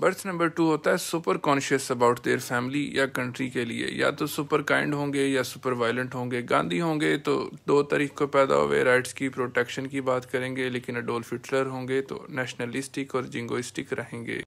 birth number two होता है super conscious about their family या कंट्री के लिए या तो सुपर काइंड होंगे या सुपर वायलेंट होंगे गांधी होंगे तो दो तारीख को पैदा हुए राइट्स की प्रोटेक्शन की बात करेंगे लेकिन अडोल्फ हिटलर होंगे तो नेशनलिस्टिक और जिंगोइस्टिक रहेंगे